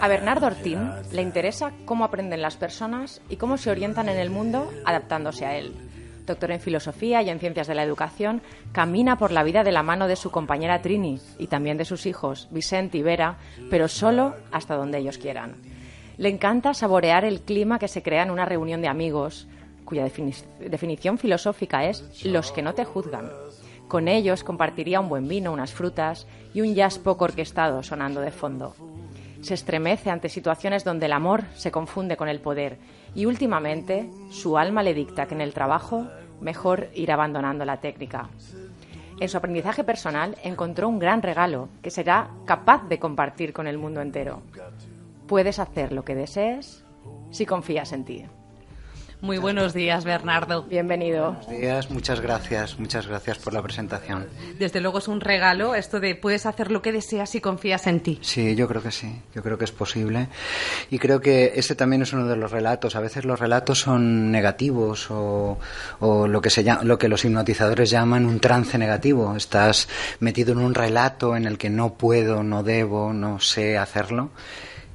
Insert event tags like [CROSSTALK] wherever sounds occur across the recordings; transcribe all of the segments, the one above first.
A Bernardo Ortín le interesa cómo aprenden las personas y cómo se orientan en el mundo adaptándose a él. Doctor en filosofía y en ciencias de la educación, camina por la vida de la mano de su compañera Trini y también de sus hijos, Vicente y Vera, pero solo hasta donde ellos quieran. Le encanta saborear el clima que se crea en una reunión de amigos, cuya definición filosófica es los que no te juzgan. Con ellos compartiría un buen vino, unas frutas y un jazz poco orquestado sonando de fondo se estremece ante situaciones donde el amor se confunde con el poder y últimamente su alma le dicta que en el trabajo mejor ir abandonando la técnica. En su aprendizaje personal encontró un gran regalo que será capaz de compartir con el mundo entero. Puedes hacer lo que desees si confías en ti. Muy buenos días, Bernardo. Bienvenido. Buenos días, muchas gracias, muchas gracias por la presentación. Desde luego es un regalo esto de puedes hacer lo que deseas si confías en ti. Sí, yo creo que sí, yo creo que es posible. Y creo que ese también es uno de los relatos. A veces los relatos son negativos o, o lo, que se llama, lo que los hipnotizadores llaman un trance negativo. Estás metido en un relato en el que no puedo, no debo, no sé hacerlo.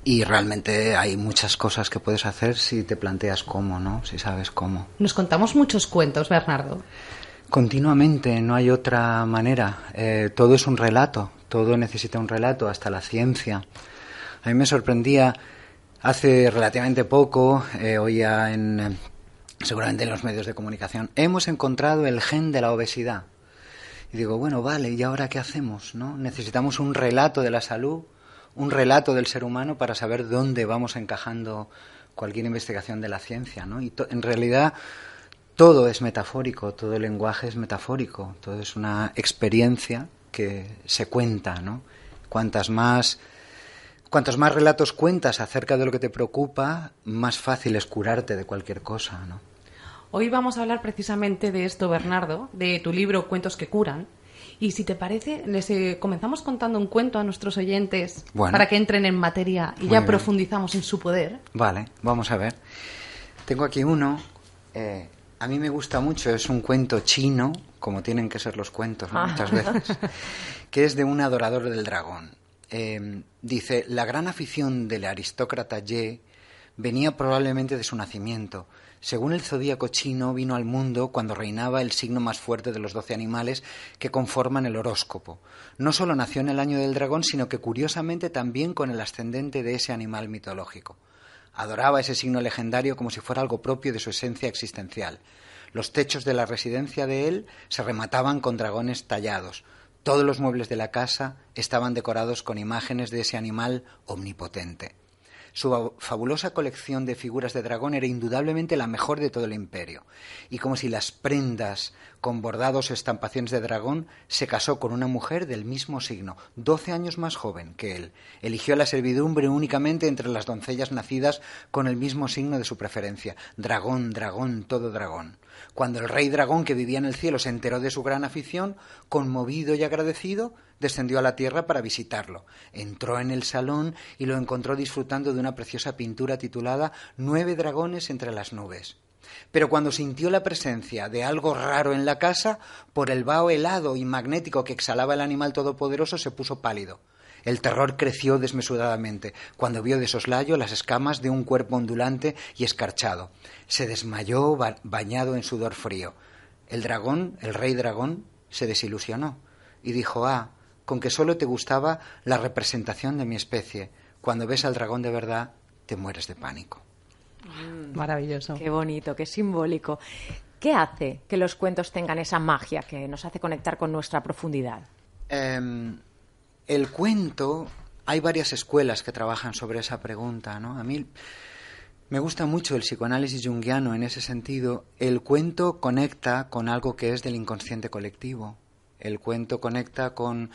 Y realmente hay muchas cosas que puedes hacer si te planteas cómo, ¿no? Si sabes cómo. Nos contamos muchos cuentos, Bernardo. Continuamente, no hay otra manera. Eh, todo es un relato, todo necesita un relato, hasta la ciencia. A mí me sorprendía hace relativamente poco, hoy eh, oía en eh, seguramente en los medios de comunicación, hemos encontrado el gen de la obesidad. Y digo, bueno, vale, ¿y ahora qué hacemos? ¿No? Necesitamos un relato de la salud un relato del ser humano para saber dónde vamos encajando cualquier investigación de la ciencia. ¿no? Y en realidad todo es metafórico, todo el lenguaje es metafórico, todo es una experiencia que se cuenta. ¿no? Cuantas más, cuantos más relatos cuentas acerca de lo que te preocupa, más fácil es curarte de cualquier cosa. ¿no? Hoy vamos a hablar precisamente de esto, Bernardo, de tu libro Cuentos que curan y si te parece, les eh, comenzamos contando un cuento a nuestros oyentes para que entren en materia y ya profundizamos en su poder. Vale, vamos a ver. Tengo aquí uno. Eh, a mí me gusta mucho, es un cuento chino, como tienen que ser los cuentos ah. muchas veces, [LAUGHS] que es de un adorador del dragón. Eh, dice, la gran afición del aristócrata Ye venía probablemente de su nacimiento, según el zodíaco chino, vino al mundo cuando reinaba el signo más fuerte de los doce animales que conforman el horóscopo. No solo nació en el año del dragón, sino que curiosamente también con el ascendente de ese animal mitológico. Adoraba ese signo legendario como si fuera algo propio de su esencia existencial. Los techos de la residencia de él se remataban con dragones tallados. Todos los muebles de la casa estaban decorados con imágenes de ese animal omnipotente. Su fabulosa colección de figuras de dragón era indudablemente la mejor de todo el imperio, y como si las prendas con bordados o estampaciones de dragón, se casó con una mujer del mismo signo, doce años más joven que él. Eligió la servidumbre únicamente entre las doncellas nacidas con el mismo signo de su preferencia, dragón, dragón, todo dragón. Cuando el rey dragón que vivía en el cielo se enteró de su gran afición, conmovido y agradecido, descendió a la tierra para visitarlo. Entró en el salón y lo encontró disfrutando de una preciosa pintura titulada Nueve dragones entre las nubes. Pero cuando sintió la presencia de algo raro en la casa, por el vaho helado y magnético que exhalaba el animal todopoderoso, se puso pálido. El terror creció desmesuradamente cuando vio de soslayo las escamas de un cuerpo ondulante y escarchado. Se desmayó bañado en sudor frío. El dragón, el rey dragón, se desilusionó y dijo, ah, con que solo te gustaba la representación de mi especie. Cuando ves al dragón de verdad, te mueres de pánico. Mm. Maravilloso. Qué bonito, qué simbólico. ¿Qué hace que los cuentos tengan esa magia que nos hace conectar con nuestra profundidad? Em, el cuento, hay varias escuelas que trabajan sobre esa pregunta, ¿no? A mí me gusta mucho el psicoanálisis junguiano en ese sentido. El cuento conecta con algo que es del inconsciente colectivo, el cuento conecta con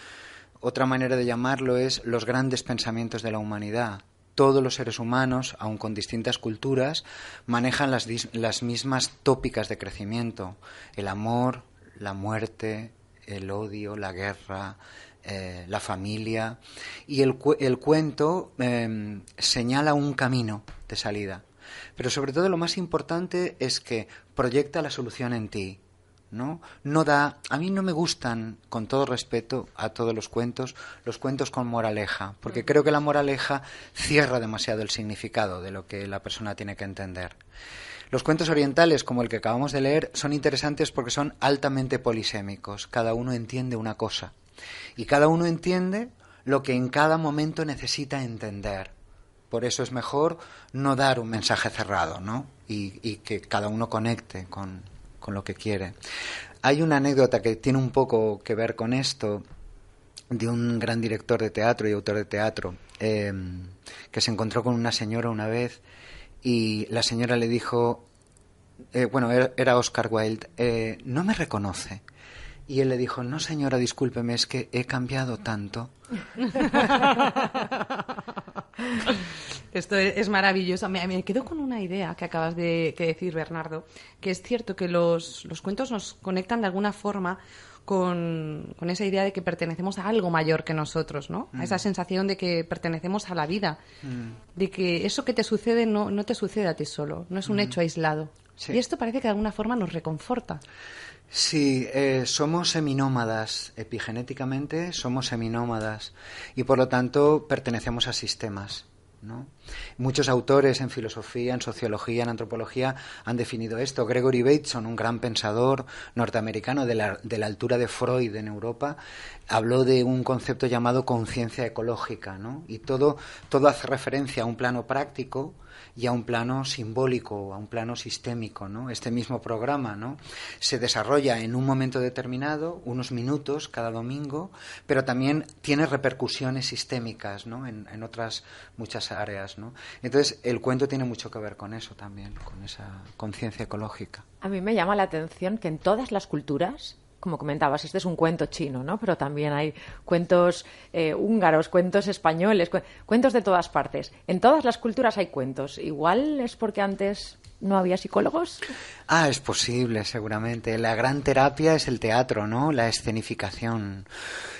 otra manera de llamarlo es los grandes pensamientos de la humanidad. Todos los seres humanos, aun con distintas culturas, manejan las, las mismas tópicas de crecimiento. El amor, la muerte, el odio, la guerra, eh, la familia. Y el, el cuento em, señala un camino de salida. Pero sobre todo lo más importante es que proyecta la solución en ti, ¿no? da, a mí no me gustan, con todo respeto a todos los cuentos, los cuentos con moraleja, porque mm. creo que la moraleja cierra demasiado el significado de lo que la persona tiene que entender. Los cuentos orientales, como el que acabamos de leer, son interesantes porque son altamente polisémicos. Cada uno entiende una cosa. Y cada uno entiende lo que en cada momento necesita entender. Por eso es mejor no dar un mensaje cerrado, ¿no? y que cada uno conecte con, con lo que quiere. Hay una anécdota que tiene un poco que ver con esto de un gran director de teatro y autor de teatro em, que se encontró con una señora una vez y la señora le dijo, eh, bueno, era Oscar Wilde, eh, no me reconoce. Y él le dijo, no señora, discúlpeme, es que he cambiado tanto. [LAUGHS] Esto es, maravilloso. Me, quedo con una idea que acabas de decir, Bernardo, que es cierto que los, cuentos nos conectan de alguna forma con, esa idea de que pertenecemos a algo mayor que nosotros, ¿no? A esa mm. sensación de que pertenecemos a la vida, mm. de que eso que te sucede no, te sucede a ti solo, no es un mm. hecho aislado. Y esto parece que de alguna forma nos reconforta. Sí, eh, somos seminómadas, epigenéticamente somos seminómadas y por lo tanto pertenecemos a sistemas, ¿no? Muchos autores en filosofía, en sociología, en antropología han definido esto. Gregory Bateson, un gran pensador norteamericano de la, altura de Freud en Europa, habló de un concepto llamado conciencia ecológica, ¿no? Y todo, hace referencia a un plano práctico y a un plano simbólico, a un plano sistémico, Este mismo programa, ¿no? Se desarrolla en un momento determinado, unos minutos cada domingo, pero también tiene repercusiones sistémicas, ¿no? en otras muchas áreas. Entonces, el cuento tiene mucho que ver con eso también, con esa conciencia ecológica. A mí me llama la atención que en todas las culturas como comentabas, este es un cuento chino, ¿no? Pero también hay cuentos eh, húngaros, cuentos españoles, cuentos de todas partes. En todas las culturas hay cuentos. Igual es porque antes no había psicólogos. Ah, es posible, seguramente. La gran terapia es el teatro, ¿no? La escenificación.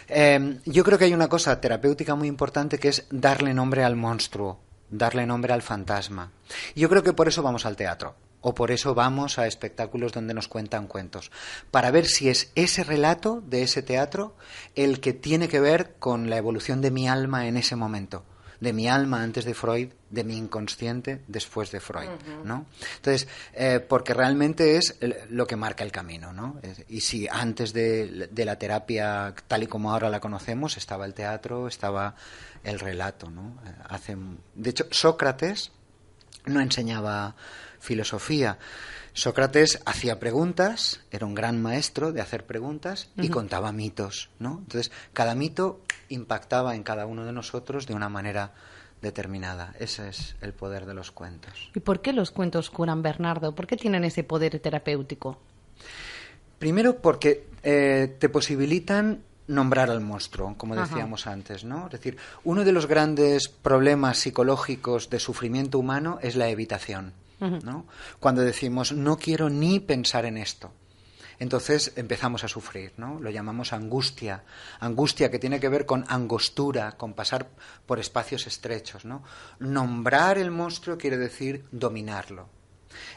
Em, yo creo que hay una cosa terapéutica muy importante que es darle nombre al monstruo darle nombre al fantasma. Yo creo que por eso vamos al teatro, o por eso vamos a espectáculos donde nos cuentan cuentos, para ver si es ese relato de ese teatro el que tiene que ver con la evolución de mi alma en ese momento de mi alma antes de Freud, de mi inconsciente después de Freud, ¿no? Entonces, eh, porque realmente es lo que marca el camino, ¿no? Y si antes de, la terapia, tal y como ahora la conocemos, estaba el teatro, estaba el relato, ¿no? de hecho, Sócrates no enseñaba filosofía. Sócrates hacía preguntas, era un gran maestro de hacer preguntas y contaba mitos, ¿no? Entonces, cada mito impactaba en cada uno de nosotros de una manera determinada. Ese es el poder de los cuentos. ¿Y por qué los cuentos curan, Bernardo? ¿Por qué tienen ese poder terapéutico? Primero porque eh, te posibilitan nombrar al monstruo, como decíamos antes, ¿no? Es decir, uno de los grandes problemas psicológicos de sufrimiento humano es la evitación. ¿no? Cuando decimos, no quiero ni pensar en esto. Entonces empezamos a sufrir, Lo llamamos angustia. Angustia que tiene que ver con angostura, con pasar por espacios estrechos, ¿no? Nombrar el monstruo quiere decir dominarlo.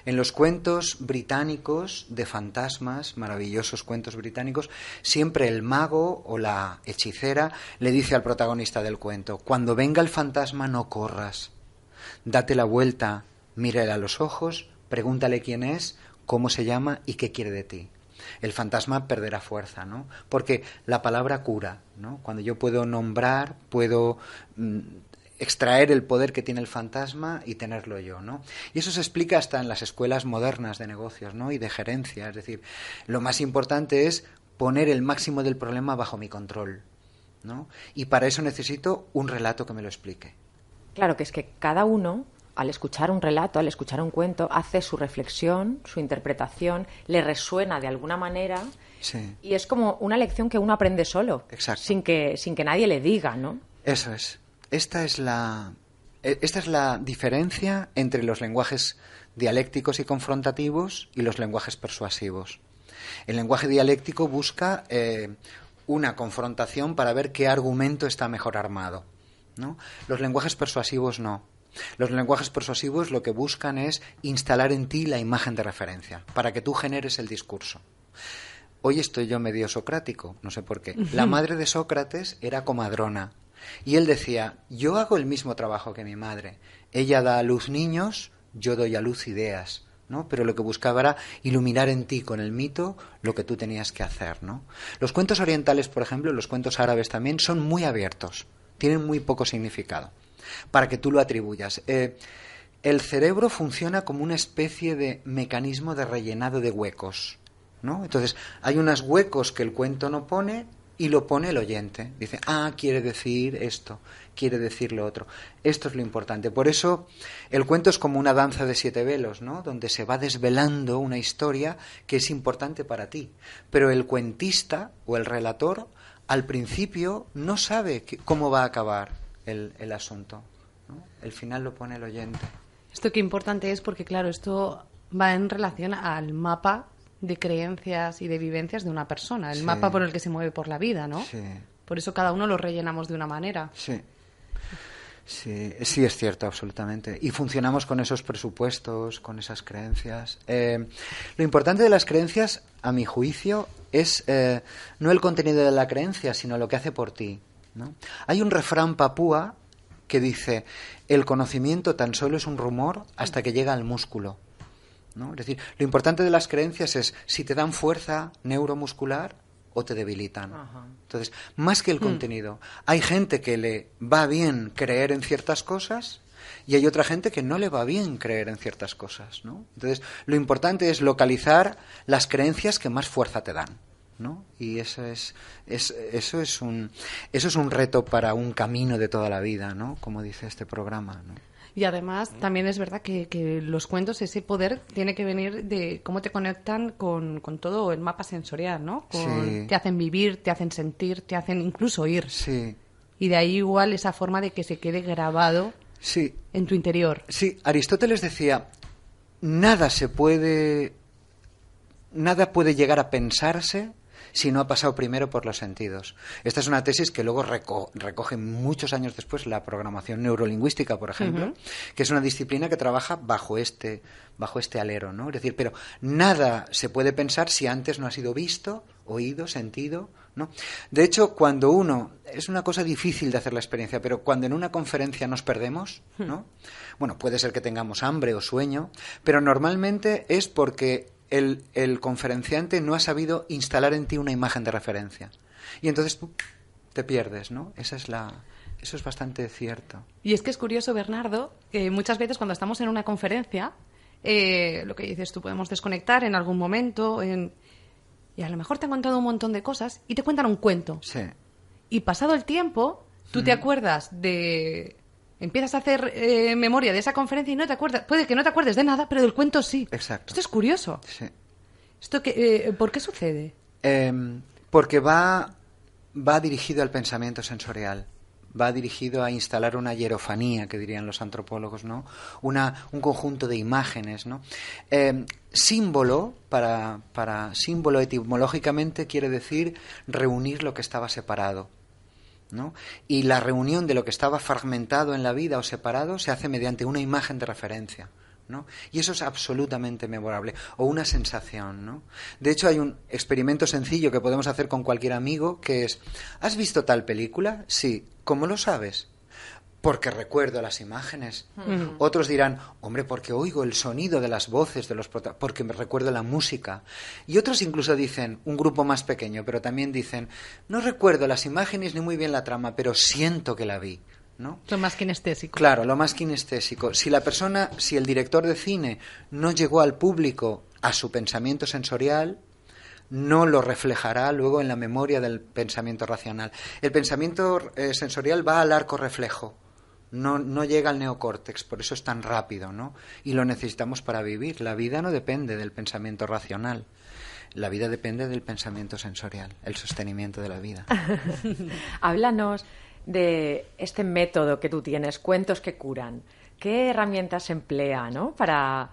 En los cuentos británicos de fantasmas, maravillosos cuentos británicos, siempre el mago o la hechicera le dice al protagonista del cuento, cuando venga el fantasma no corras, date la vuelta, mírale a los ojos, pregúntale quién es, cómo se llama y qué quiere de ti. El fantasma perderá fuerza, ¿no? Porque la palabra cura, ¿no? Cuando yo puedo nombrar, puedo mm, extraer el poder que tiene el fantasma y tenerlo yo, ¿no? Y eso se explica hasta en las escuelas modernas de negocios, ¿no? Y de gerencia, es decir, lo más importante es poner el máximo del problema bajo mi control, ¿no? Y para eso necesito un relato que me lo explique. Claro, que es que cada uno al escuchar un relato, al escuchar un cuento, hace su reflexión, su interpretación, le resuena de alguna manera y es como una lección que uno aprende solo, sin que sin que nadie le diga, ¿no? Eso es. Esta es la e, esta es la diferencia entre los lenguajes dialécticos y confrontativos y los lenguajes persuasivos. El lenguaje dialéctico busca eh, una confrontación para ver qué argumento está mejor armado. ¿no? Los lenguajes persuasivos no. Los lenguajes persuasivos lo que buscan es instalar en ti la imagen de referencia, para que tú generes el discurso. Hoy estoy yo medio socrático, no sé por qué. La madre de Sócrates era comadrona y él decía, yo hago el mismo trabajo que mi madre. Ella da a luz niños, yo doy a luz ideas. ¿no? Pero lo que buscaba era iluminar en ti con el mito lo que tú tenías que hacer, ¿no? Los cuentos orientales, por ejemplo, los cuentos árabes también son muy abiertos, tienen muy poco significado para que tú lo atribuyas. Eh, el cerebro funciona como una especie de mecanismo de rellenado de huecos. ¿no? Entonces, hay unos huecos que el cuento no pone y lo pone el oyente. Dice, ah, quiere decir esto, quiere decir lo otro. Esto es lo importante. Por eso el cuento es como una danza de siete velos, ¿no? Donde se va desvelando una historia que es importante para ti. Pero el cuentista o el relator al principio no sabe cómo va a acabar el, asunto. El final lo pone el oyente. Esto que importante es porque, claro, esto va en relación al mapa de creencias y de vivencias de una persona, el mapa por el que se mueve por la vida, ¿no? Sí. Por eso cada uno lo rellenamos de una manera. Sí. Sí, es cierto, absolutamente. Y funcionamos con esos presupuestos, con esas creencias. Eh, lo importante de las creencias, a mi juicio, es eh, no el contenido de la creencia, sino lo que hace por ti. Hay un refrán papúa que dice, el conocimiento tan solo es un rumor hasta que llega al músculo. ¿no? Es decir, lo importante de las creencias es si te dan fuerza neuromuscular o te debilitan. Entonces, más que el mm. contenido, hay gente que le va bien creer en ciertas cosas y hay otra gente que no le va bien creer en ciertas cosas. ¿no? Entonces, lo importante es localizar las creencias que más fuerza te dan. Y eso es, eso, es un, reto para un camino de toda la vida, ¿no? Como dice este programa, Y además también es verdad que, los cuentos, ese poder tiene que venir de cómo te conectan con, todo el mapa sensorial, ¿no? Te hacen vivir, te hacen sentir, te hacen incluso oír. Y de ahí igual esa forma de que se quede grabado sí. en tu interior. Sí, Aristóteles decía, nada se puede, nada puede llegar a pensarse si no ha pasado primero por los sentidos. Esta es una tesis que luego recoge muchos años después la programación neurolingüística, por ejemplo, que es una disciplina que trabaja bajo este, bajo este alero, ¿no? Es decir, pero nada se puede pensar si antes no ha sido visto, oído, sentido, ¿no? De hecho, cuando uno es una cosa difícil de hacer la experiencia, pero cuando en una conferencia nos perdemos, ¿no? Hmm. Bueno, puede ser que tengamos hambre o sueño, pero normalmente es porque el, conferenciante no ha sabido instalar en ti una imagen de referencia. Y entonces tú te pierdes, ¿no? Esa es la, eso es bastante cierto. Y es que es curioso, Bernardo, que muchas veces cuando estamos en una conferencia, eh, lo que dices tú, podemos desconectar en algún momento, y a lo mejor te han contado un montón de cosas y te cuentan un cuento. Sí. Y pasado el tiempo, tú te acuerdas de Empiezas a hacer eh, memoria de esa conferencia y no te acuerdas. Puede que no te acuerdes de nada, pero del cuento sí. Exacto. Esto es curioso. Sí. Esto que, eh, ¿Por qué sucede? Em, porque va, dirigido al pensamiento sensorial. Va dirigido a instalar una hierofanía, que dirían los antropólogos, ¿no? un conjunto de imágenes, ¿no? Em, símbolo, para, para símbolo etimológicamente, quiere decir reunir lo que estaba separado ¿no? Y la reunión de lo que estaba fragmentado en la vida o separado se hace mediante una imagen de referencia. ¿no? Y eso es absolutamente memorable, o una sensación, ¿no? De hecho, hay un experimento sencillo que podemos hacer con cualquier amigo, que es, ¿has visto tal película? Sí, ¿cómo lo sabes? porque recuerdo las imágenes. Mm. Otros dirán, hombre, porque oigo el sonido de las voces de los porque me recuerdo la música. Y otros incluso dicen, un grupo más pequeño, pero también dicen, no recuerdo las imágenes ni muy bien la trama, pero siento que la vi. ¿no? Lo más kinestésico. Claro, lo más kinestésico. Si la persona, si el director de cine no llegó al público a su pensamiento sensorial, no lo reflejará luego en la memoria del pensamiento racional. El pensamiento eh, sensorial va al arco reflejo. No, no, llega al neocórtex, por eso es tan rápido, ¿no? Y lo necesitamos para vivir. La vida no depende del pensamiento racional. La vida depende del pensamiento sensorial, el sostenimiento de la vida. [LAUGHS] Háblanos de este método que tú tienes, cuentos que curan. ¿Qué herramientas emplea, ¿no? Para,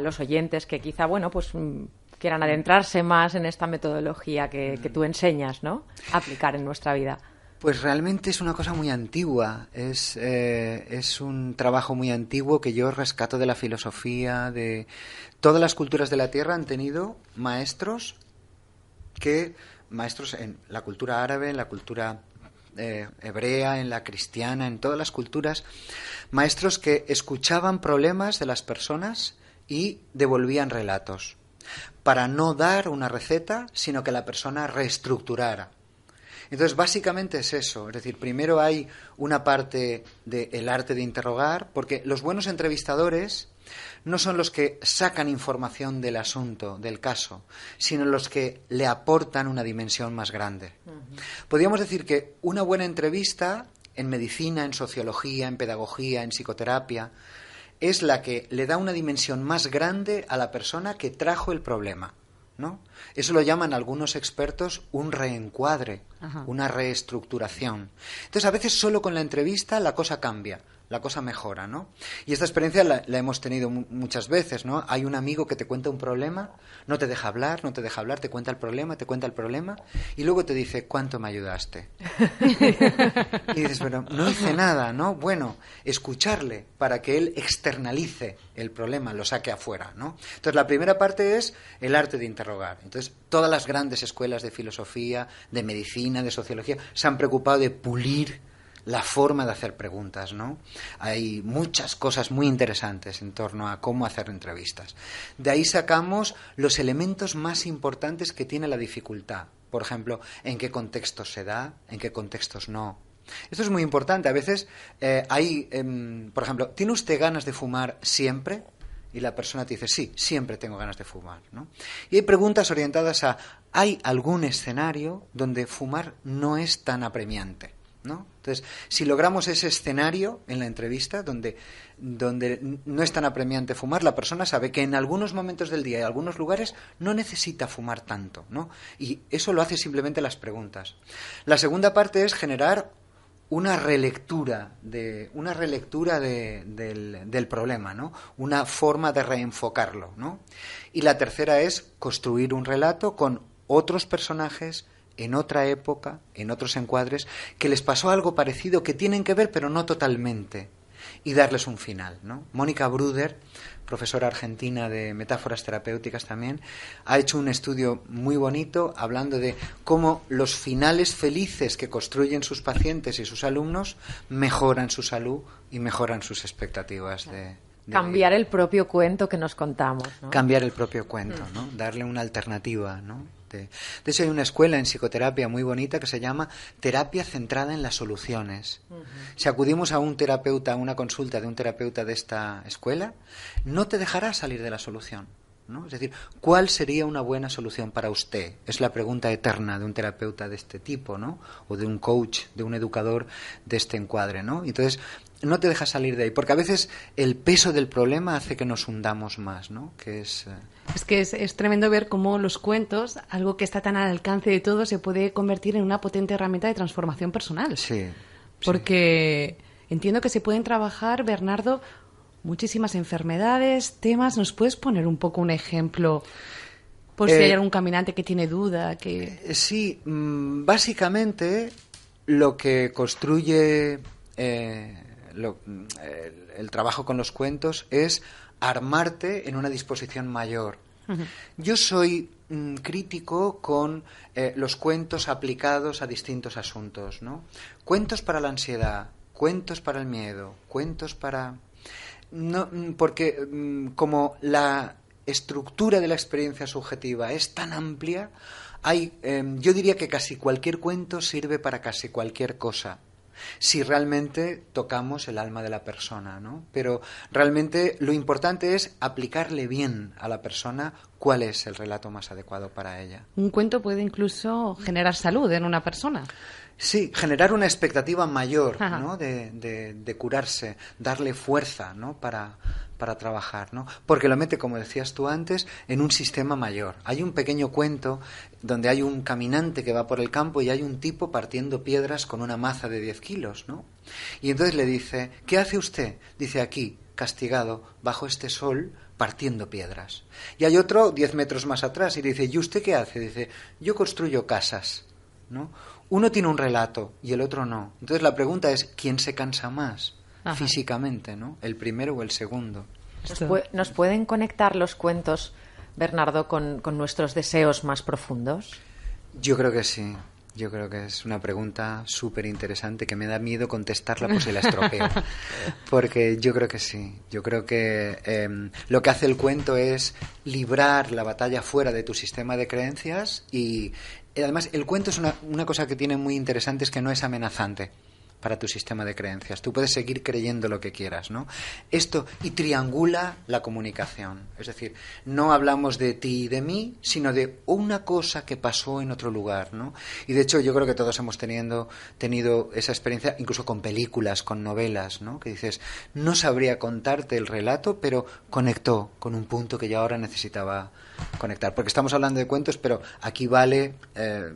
los oyentes que quizá, bueno, pues mm, quieran adentrarse más en esta metodología que, tú mm. enseñas, ¿no? A aplicar en nuestra vida. Pues realmente es una cosa muy antigua, es, eh, es un trabajo muy antiguo que yo rescato de la filosofía, de todas las culturas de la Tierra han tenido maestros que, maestros en la cultura árabe, en la cultura eh, hebrea, en la cristiana, en todas las culturas, maestros que escuchaban problemas de las personas y devolvían relatos, para no dar una receta, sino que la persona reestructurara entonces, básicamente es eso. Es decir, primero hay una parte del arte de interrogar, porque los buenos entrevistadores no son los que sacan información del asunto, del caso, sino los que le aportan una dimensión más grande. Podríamos decir que una buena entrevista en medicina, en sociología, en pedagogía, en psicoterapia, es la que le da una dimensión más grande a la persona que trajo el problema. ¿no? Eso lo llaman algunos expertos un reencuadre una reestructuración. Entonces, a veces solo con la entrevista la cosa cambia, la cosa mejora, ¿no? Y esta experiencia la, hemos tenido muchas veces, ¿no? Hay un amigo que te cuenta un problema, no te deja hablar, no te deja hablar, te cuenta el problema, te cuenta el problema, y luego te dice, ¿cuánto me ayudaste? [LAUGHS] y dices, bueno, no hice nada, ¿no? Bueno, escucharle para que él externalice el problema, lo saque afuera, ¿no? Entonces, la primera parte es el arte de interrogar. Entonces, Todas las grandes escuelas de filosofía, de medicina, de sociología, se han preocupado de pulir la forma de hacer preguntas, ¿no? Hay muchas cosas muy interesantes en torno a cómo hacer entrevistas. De ahí sacamos los elementos más importantes que tiene la dificultad. Por ejemplo, en qué contextos se da, en qué contextos no. Esto es muy importante. A veces eh, hay, em, por ejemplo, ¿tiene usted ganas de fumar siempre? y la persona te dice, sí, siempre tengo ganas de fumar. Y hay preguntas orientadas a, ¿hay algún escenario donde fumar no es tan apremiante? ¿no? Entonces, si logramos ese escenario en la entrevista donde, donde no es tan apremiante fumar, la persona sabe que en algunos momentos del día y algunos lugares no necesita fumar tanto, ¿no? Y eso lo hace simplemente las preguntas. La segunda parte es generar una relectura de una relectura del, problema, ¿no? Una forma de reenfocarlo, ¿no? Y la tercera es construir un relato con otros personajes en otra época, en otros encuadres, que les pasó algo parecido, que tienen que ver, pero no totalmente, y darles un final. ¿no? Mónica Bruder, profesora argentina de metáforas terapéuticas también, ha hecho un estudio muy bonito hablando de cómo los finales felices que construyen sus pacientes y sus alumnos mejoran su salud y mejoran sus expectativas de, cambiar el propio cuento que nos contamos. Cambiar el propio cuento, ¿no? darle una alternativa. ¿no? De hecho, hay una escuela en psicoterapia muy bonita que se llama terapia centrada en las soluciones. Si acudimos a un terapeuta, a una consulta de un terapeuta de esta escuela, no te dejará salir de la solución. ¿no? Es decir, ¿cuál sería una buena solución para usted? Es la pregunta eterna de un terapeuta de este tipo, ¿no? O de un coach, de un educador de este encuadre, ¿no? Entonces, no te deja salir de ahí, porque a veces el peso del problema hace que nos hundamos más, ¿no? Que es, eh, es que es, tremendo ver cómo los cuentos, algo que está tan al alcance de todos, se puede convertir en una potente herramienta de transformación personal. Sí. Porque entiendo que se pueden trabajar, Bernardo, muchísimas enfermedades, temas. ¿Nos puedes poner un poco un ejemplo? Por si hay eh, algún caminante que tiene duda. Que... Eh, sí, mm, básicamente lo que construye el, trabajo con los cuentos es armarte en una disposición mayor. Yo soy mm, crítico con eh, los cuentos aplicados a distintos asuntos, ¿no? Cuentos para la ansiedad, cuentos para el miedo, cuentos para... No, mm, porque mm, como la estructura de la experiencia subjetiva es tan amplia, hay, em, yo diría que casi cualquier cuento sirve para casi cualquier cosa si realmente tocamos el alma de la persona, ¿no? Pero realmente lo importante es aplicarle bien a la persona cuál es el relato más adecuado para ella. Un cuento puede incluso generar salud en una persona. Sí, generar una expectativa mayor ¿no? de, curarse, darle fuerza ¿no? para, trabajar, ¿no? porque lo mete, como decías tú antes, en un sistema mayor. Hay un pequeño cuento donde hay un caminante que va por el campo y hay un tipo partiendo piedras con una maza de 10 kilos. ¿no? Y entonces le dice, ¿qué hace usted? Dice aquí, castigado, bajo este sol, partiendo piedras. Y hay otro 10 metros más atrás y dice, ¿y usted qué hace? Dice, yo construyo casas. ¿no? uno tiene un relato y el otro no. Entonces la pregunta es, ¿quién se cansa más físicamente, ¿no? ¿El primero o el segundo? Nos, pueden conectar los cuentos, Bernardo, con, nuestros deseos más profundos? Yo creo que sí. Yo creo que es una pregunta súper interesante que me da miedo contestarla por si la estropeo. [LAUGHS] Porque yo creo que sí. Yo creo que em, lo que hace el cuento es librar la batalla fuera de tu sistema de creencias y, además, el cuento es una, una cosa que tiene muy interesante, es que no es amenazante para tu sistema de creencias. Tú puedes seguir creyendo lo que quieras, ¿no? Esto y triangula la comunicación. Es decir, no hablamos de ti y de mí, sino de una cosa que pasó en otro lugar, ¿no? Y de hecho yo creo que todos hemos teniendo, tenido esa experiencia, incluso con películas, con novelas, ¿no? Que dices, no sabría contarte el relato, pero conectó con un punto que yo ahora necesitaba conectar. Porque estamos hablando de cuentos, pero aquí vale... Eh,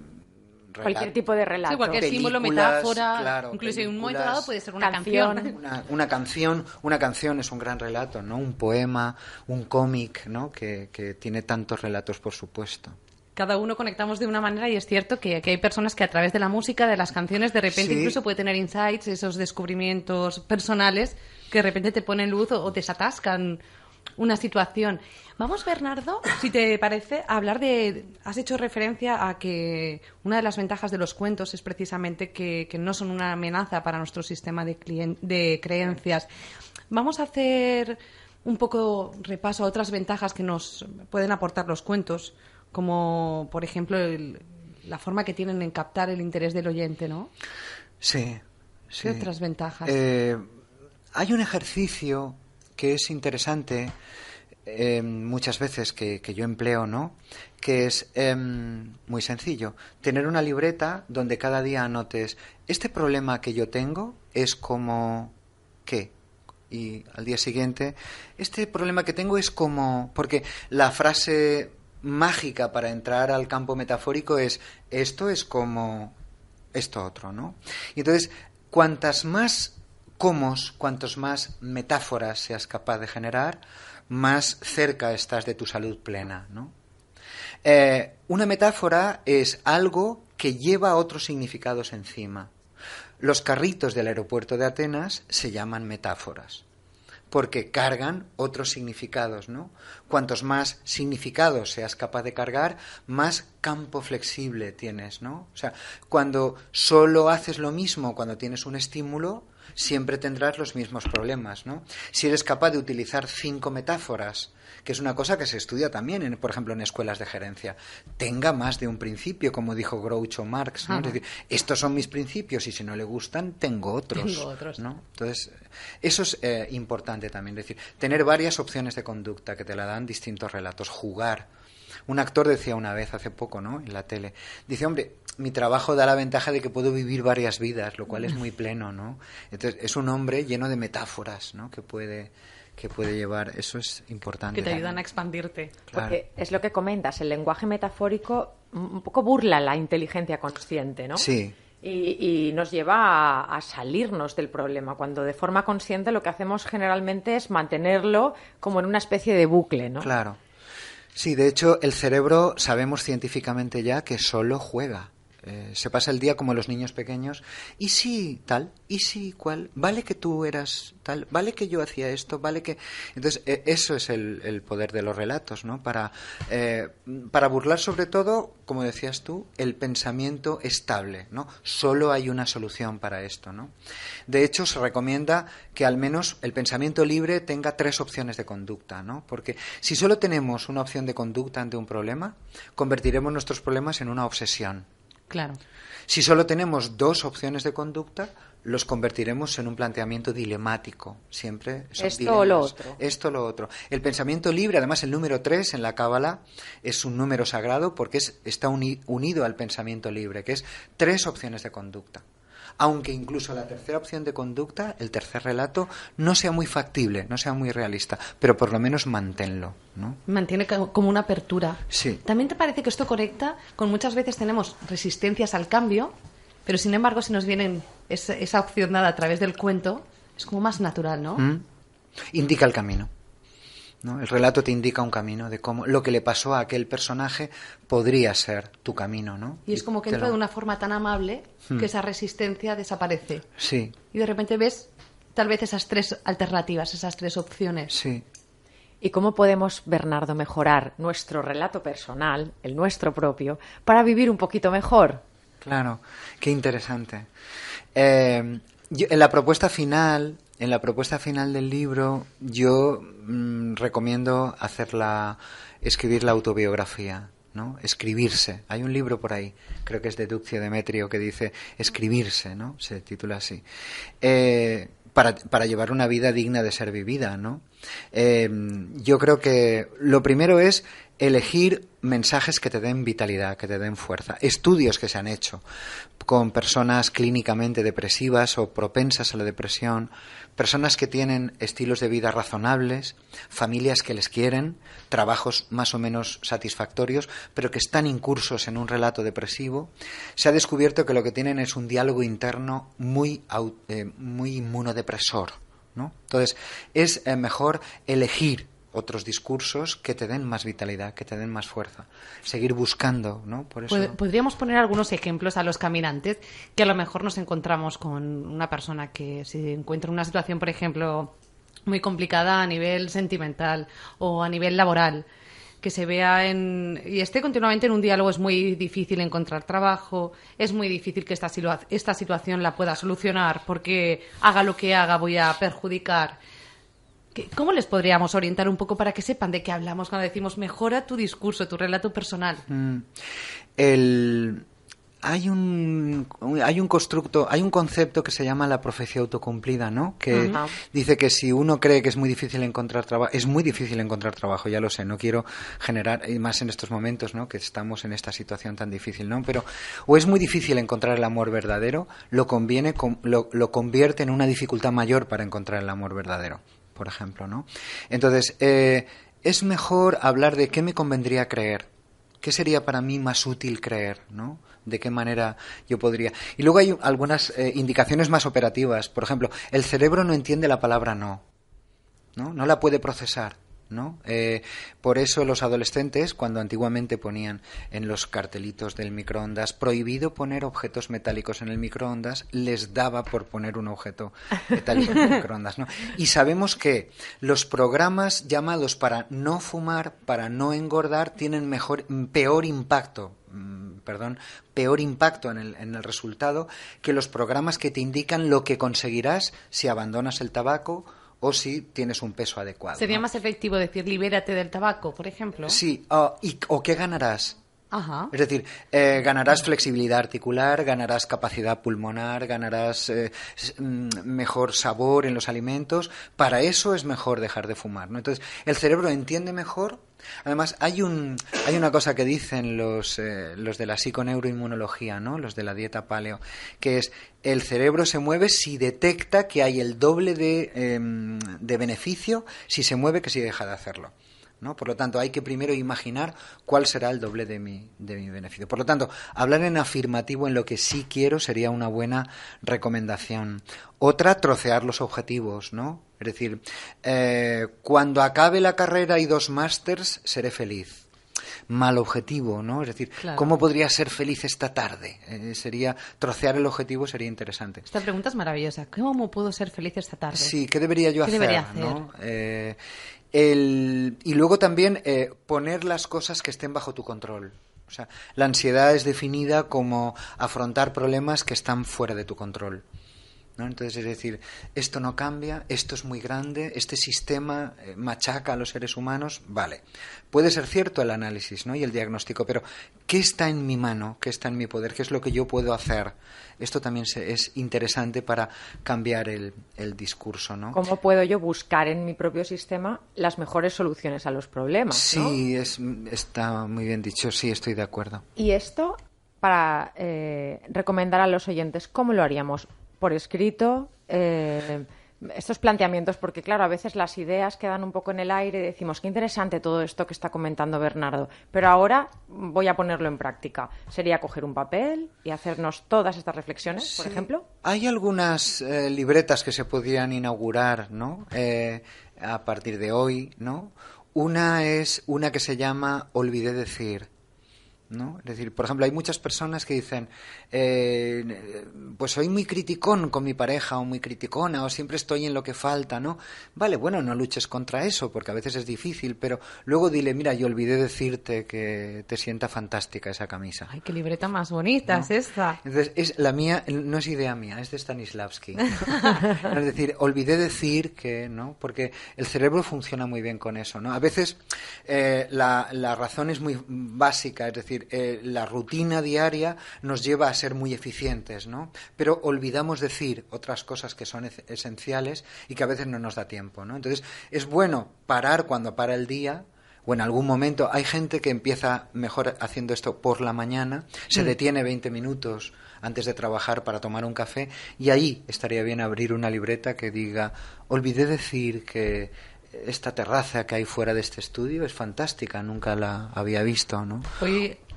cualquier tipo de relato. Sí, cualquier símbolo, metáfora, incluso en un momento dado puede ser una canción. [LAUGHS] Una, canción una canción es un gran relato, ¿no? Un poema, un cómic, ¿no? Que, tiene tantos relatos, por supuesto cada uno conectamos de una manera y es cierto que, hay personas que a través de la música, de las canciones, de repente incluso puede tener insights, esos descubrimientos personales que de repente te ponen luz o, te desatascan una situación. Vamos, Bernardo, si te parece, hablar de. Has hecho referencia a que una de las ventajas de los cuentos es precisamente que, no son una amenaza para nuestro sistema de, de creencias. Vamos a hacer un poco repaso a otras ventajas que nos pueden aportar los cuentos, como por ejemplo la forma que tienen en captar el interés del oyente, ¿no? Sí. sí. otras ventajas? Eh, hay un ejercicio que es interesante em, muchas veces que, yo empleo, ¿no? Que es em, muy sencillo. Tener una libreta donde cada día anotes, este problema que yo tengo es como qué. Y al día siguiente, este problema que tengo es como... Porque la frase mágica para entrar al campo metafórico es esto es como esto otro, ¿no? Y entonces, cuantas más ¿Cómo? cuantos más metáforas seas capaz de generar, más cerca estás de tu salud plena. ¿no? Eh, una metáfora es algo que lleva otros significados encima. Los carritos del aeropuerto de Atenas se llaman metáforas porque cargan otros significados, ¿no? Cuantos más significados seas capaz de cargar, más campo flexible tienes, ¿no? O sea, cuando solo haces lo mismo cuando tienes un estímulo, siempre tendrás los mismos problemas, ¿no? Si eres capaz de utilizar cinco metáforas, que es una cosa que se estudia también, por ejemplo, en escuelas de gerencia, tenga más de un principio, como dijo Groucho Marx, estos son mis principios y si no le gustan, tengo otros, Entonces, eso es eh, importante también, decir, tener varias opciones de conducta que te la dan distintos relatos, jugar, un actor decía una vez hace poco, ¿no? En la tele. Dice, hombre, mi trabajo da la ventaja de que puedo vivir varias vidas, lo cual es muy pleno, ¿no? Entonces, es un hombre lleno de metáforas, ¿no? Que puede que puede llevar, eso es importante. Que te ayudan a expandirte. Porque es lo que comentas, el lenguaje metafórico un poco burla la inteligencia consciente, ¿no? Sí. Y, nos lleva a, a, salirnos del problema, cuando de forma consciente lo que hacemos generalmente es mantenerlo como en una especie de bucle, ¿no? Claro, Sí, de hecho, el cerebro sabemos científicamente ya que solo juega. Eh, se pasa el día como los niños pequeños, y si tal, y si cual, vale que tú eras tal, vale que yo hacía esto, vale que... Entonces, e-, eso es el, poder de los relatos, ¿no? Para, eh, para burlar sobre todo, como decías tú, el pensamiento estable, ¿no? Solo hay una solución para esto, ¿no? De hecho, se recomienda que al menos el pensamiento libre tenga tres opciones de conducta, ¿no? Porque si solo tenemos una opción de conducta ante un problema, convertiremos nuestros problemas en una obsesión. Claro. Si solo tenemos dos opciones de conducta, los convertiremos en un planteamiento dilemático. Siempre Esto o lo otro. Esto lo otro. El pensamiento libre, además, el número tres en la Cábala es un número sagrado porque está unido al pensamiento libre, que es tres opciones de conducta aunque incluso la tercera opción de conducta, el tercer relato, no sea muy factible, no sea muy realista, pero por lo menos manténlo. ¿no? Mantiene como una apertura. Sí. ¿También te parece que esto conecta con muchas veces tenemos resistencias al cambio, pero sin embargo si nos vienen esa, opción dada a través del cuento, es como más natural, ¿no? Mm. Indica el camino. El relato te indica un camino de cómo lo que le pasó a aquel personaje podría ser tu camino, ¿no? Y es como que entra de una forma tan amable que hmm. esa resistencia desaparece. Sí. Y de repente ves tal vez esas tres alternativas, esas tres opciones. Sí. ¿Y cómo podemos, Bernardo, mejorar nuestro relato personal, el nuestro propio, para vivir un poquito mejor? Claro, qué interesante. Eh, en la propuesta final en la propuesta final del libro yo mm, recomiendo hacerla, escribir la autobiografía. ¿no? Escribirse. Hay un libro por ahí, creo que es de Duccio Demetrio, que dice Escribirse, ¿no? Se titula así. Eh, para, llevar una vida digna de ser vivida, ¿no? Em, yo creo que lo primero es elegir mensajes que te den vitalidad, que te den fuerza, estudios que se han hecho con personas clínicamente depresivas o propensas a la depresión, personas que tienen estilos de vida razonables, familias que les quieren, trabajos más o menos satisfactorios, pero que están incursos en un relato depresivo, se ha descubierto que lo que tienen es un diálogo interno muy, eh, muy inmunodepresor. ¿no? Entonces, es eh, mejor elegir otros discursos que te den más vitalidad, que te den más fuerza. Seguir buscando, ¿no? Por eso... Podríamos poner algunos ejemplos a los caminantes que a lo mejor nos encontramos con una persona que se encuentra en una situación, por ejemplo, muy complicada a nivel sentimental o a nivel laboral, que se vea en y esté continuamente en un diálogo es muy difícil encontrar trabajo, es muy difícil que esta, esta situación la pueda solucionar porque haga lo que haga voy a perjudicar ¿Cómo les podríamos orientar un poco para que sepan de qué hablamos cuando decimos mejora tu discurso, tu relato personal? Mm. Hay un, hay un constructo, hay un concepto que se llama la profecía autocumplida, ¿no? Que dice que si uno cree que es muy difícil encontrar trabajo, es muy difícil encontrar trabajo, ya lo sé, no quiero generar más en estos momentos, ¿no? Que estamos en esta situación tan difícil, ¿no? Pero o es muy difícil encontrar el amor verdadero, lo conviene lo convierte en una dificultad mayor para encontrar el amor verdadero por ejemplo, ¿no? Entonces, eh, es mejor hablar de qué me convendría creer, qué sería para mí más útil creer, ¿no? De qué manera yo podría. Y luego hay algunas eh, indicaciones más operativas. Por ejemplo, el cerebro no entiende la palabra no, ¿no? No la puede procesar. ¿no? Eh, por eso los adolescentes, cuando antiguamente ponían en los cartelitos del microondas prohibido poner objetos metálicos en el microondas, les daba por poner un objeto metálico en el microondas, Y sabemos que los programas llamados para no fumar, para no engordar, tienen peor impacto mm, perdón, peor impacto en el resultado que los programas que te indican lo que conseguirás si abandonas el tabaco o si tienes un peso adecuado. ¿Sería más efectivo decir libérate del tabaco, por ejemplo? Sí, ah, y, o qué ganarás. Es decir, eh, ganarás flexibilidad articular, ganarás capacidad pulmonar, ganarás eh, mm, mejor sabor en los alimentos. Para eso es mejor dejar de fumar. ¿no? Entonces, el cerebro entiende mejor. Además, hay, un, hay una cosa que dicen los, eh, los de la psiconeuroinmunología, ¿no? los de la dieta paleo, que es el cerebro se mueve si detecta que hay el doble de, em, de beneficio si se mueve que si deja de hacerlo. Por lo tanto, hay que primero imaginar cuál será el doble de mi, de mi beneficio. Por lo tanto, hablar en afirmativo en lo que sí quiero sería una buena recomendación. Otra, trocear los objetivos, ¿no? Es decir, eh, cuando acabe la carrera y dos másters, seré feliz mal objetivo, ¿no? Es decir, ¿cómo podría ser feliz esta tarde? Eh, sería trocear el objetivo sería interesante. Esta pregunta es maravillosa. ¿Cómo puedo ser feliz esta tarde? Sí, ¿qué debería yo hacer? hacer? Eh, el, y luego también eh, poner las cosas que estén bajo tu control. O sea, la ansiedad es definida como afrontar problemas que están fuera de tu control. Entonces, es decir, esto no cambia, esto es muy grande, este sistema eh, machaca a los seres humanos, vale. Puede ser cierto el análisis ¿no? y el diagnóstico, pero ¿qué está en mi mano? ¿Qué está en mi poder? ¿Qué es lo que yo puedo hacer? Esto también es interesante para cambiar el, discurso. ¿no? ¿Cómo puedo yo buscar en mi propio sistema las mejores soluciones a los problemas? Sí, es, está muy bien dicho, sí, estoy de acuerdo. ¿Y esto para eh, recomendar a los oyentes, ¿cómo lo haríamos? por escrito. Eh, estos planteamientos, porque claro, a veces las ideas quedan un poco en el aire, decimos, qué interesante todo esto que está comentando Bernardo, pero ahora voy a ponerlo en práctica. Sería coger un papel y hacernos todas estas reflexiones, por ejemplo. Hay algunas eh, libretas que se podrían inaugurar, ¿no? Eh, a partir de hoy, ¿no? Una es una que se llama Olvidé decir ¿no? decir, por ejemplo, hay muchas personas que dicen, eh, pues soy muy criticón con mi pareja o muy criticona o siempre estoy en lo que falta, ¿no? Vale, bueno, no luches contra eso porque a veces es difícil, pero luego dile, mira, yo olvidé decirte que te sienta fantástica esa camisa. Ay, qué libreta más bonita es esta. Entonces, es la mía, no es idea mía, es de Stanislavski. [LAUGHS] es decir, olvidé decir que, ¿no? Porque el cerebro funciona muy bien con eso, ¿no? A veces eh, la, la razón es muy básica, es decir, eh, la rutina diaria nos lleva a ser muy eficientes, ¿no? Pero olvidamos decir otras cosas que son esenciales y que a veces no nos da tiempo, ¿no? Entonces, es bueno parar cuando para el día, o en algún momento hay gente que empieza mejor haciendo esto por la mañana, se mm. detiene 20 minutos antes de trabajar para tomar un café y ahí estaría bien abrir una libreta que diga, olvidé decir que esta terraza que hay fuera de este estudio es fantástica, nunca la había visto, ¿no?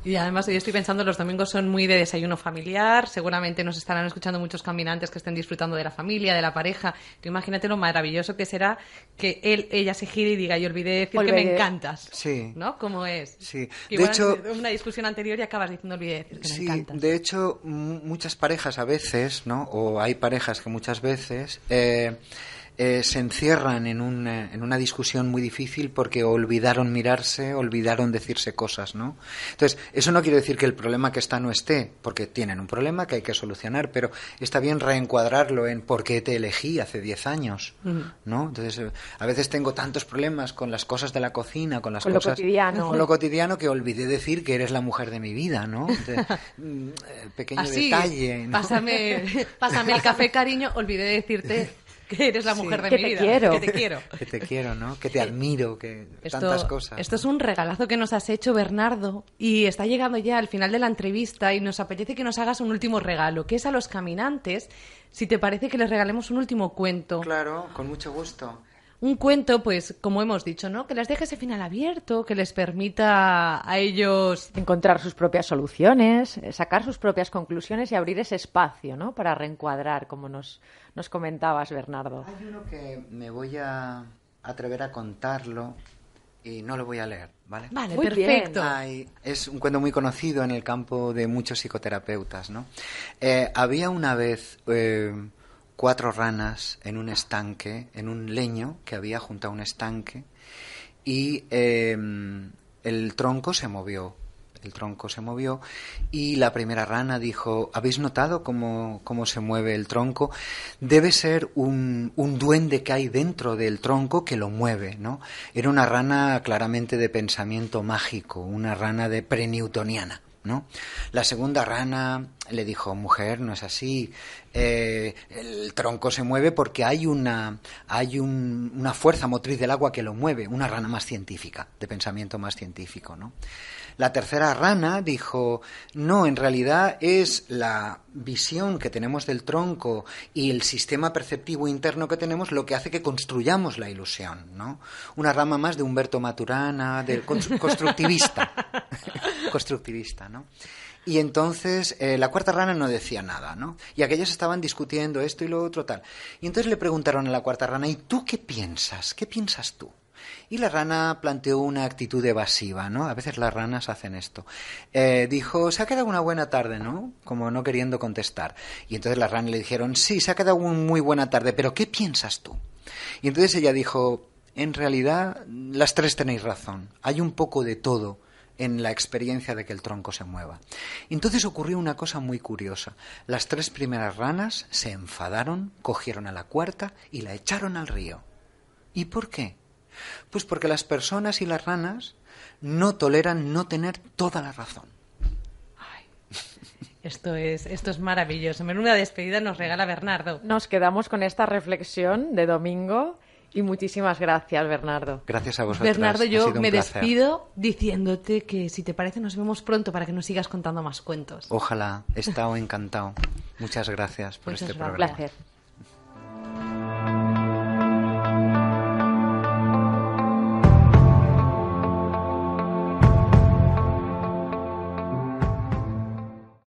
Y además yo estoy pensando, los domingos son muy de desayuno familiar, seguramente nos estarán escuchando muchos caminantes que estén disfrutando de la familia, de la pareja. imagínate lo maravilloso que será que él, ella se gire y diga, yo olvidé decir que me encantas. Sí. ¿No? ¿Cómo es? Sí. de hecho... Una discusión anterior y acabas diciendo, olvidé decir que sí, De hecho, muchas parejas a veces, ¿no? O hay parejas que muchas veces... Eh, eh, se encierran en, un, eh, en, una discusión muy difícil porque olvidaron mirarse, olvidaron decirse cosas, ¿no? Entonces, eso no quiere decir que el problema que está no esté, porque tienen un problema que hay que solucionar, pero está bien reencuadrarlo en por qué te elegí hace 10 años, ¿no? Entonces, eh, a veces tengo tantos problemas con las cosas de la cocina, con las cosas... Lo cotidiano. Con lo cotidiano que olvidé decir que eres la mujer de mi vida, ¿no? [LAUGHS] Mm, pequeño detalle, Pásame, pásame el café, [LAUGHS] cariño, olvidé decirte eres la mujer de que te Quiero. Que te quiero. [LAUGHS] que te quiero, ¿no? Que te admiro, que tantas cosas. Esto es un regalazo que nos has hecho, Bernardo, y está llegando ya al final de la entrevista y nos apetece que nos hagas un último regalo, que es a los caminantes, si te parece que les regalemos un último cuento. Claro, con mucho gusto un cuento, pues, como hemos dicho, ¿no? Que les deje ese final abierto, que les permita a ellos encontrar sus propias soluciones, eh, sacar sus propias conclusiones y abrir ese espacio, ¿no? Para reencuadrar, como nos, nos comentabas, Bernardo. Hay uno que me voy a atrever a contarlo y no lo voy a leer, ¿vale? Vale, perfecto. es un cuento muy conocido en el campo de muchos psicoterapeutas, ¿no? Eh, había una vez... Eh, cuatro ranas en un estanque, en un leño que había junto a un estanque, y em, el tronco se movió. El tronco se movió y la primera rana dijo, ¿habéis notado cómo, se mueve el tronco? Debe ser un, un, duende que hay dentro del tronco que lo mueve, ¿no? Era una rana claramente de pensamiento mágico, una rana de pre-newtoniana. La segunda rana le dijo, mujer, no es así, eh, el tronco se mueve porque hay, una, hay una fuerza motriz del agua que lo mueve, una rana más científica, de pensamiento más científico, ¿no? La tercera rana dijo, no, en realidad es la visión que tenemos del tronco y el sistema perceptivo interno que tenemos lo que hace que construyamos la ilusión, ¿no? Una rama más de Humberto Maturana, del [LAUGHS] constructivista. [LAUGHS] constructivista, ¿no? Y entonces eh, la cuarta rana no decía nada, ¿no? Y aquellos estaban discutiendo esto y lo otro tal. Y entonces le preguntaron a la cuarta rana, ¿y tú qué piensas? ¿Qué piensas tú? Y la rana planteó una actitud evasiva, ¿no? A veces las ranas hacen esto. Eh, dijo, se ha quedado una buena tarde, ¿no? Como no queriendo contestar. Y entonces las ranas le dijeron, sí, se ha quedado una muy buena tarde, pero ¿qué piensas tú? Y entonces ella dijo, en realidad las tres tenéis razón, hay un poco de todo en la experiencia de que el tronco se mueva. Entonces ocurrió una cosa muy curiosa. Las tres primeras ranas se enfadaron, cogieron a la cuarta y la echaron al río. ¿Y por qué? Pues porque las personas y las ranas no toleran no tener toda la razón. Esto es, esto es maravilloso. Menuda despedida nos regala Bernardo. Nos quedamos con esta reflexión de domingo y muchísimas gracias, Bernardo. Gracias a vosotros. Bernardo, yo me despido diciéndote que si te parece nos vemos pronto para que nos sigas contando más cuentos. Ojalá, he estado encantado. Muchas gracias por este programa. Un placer.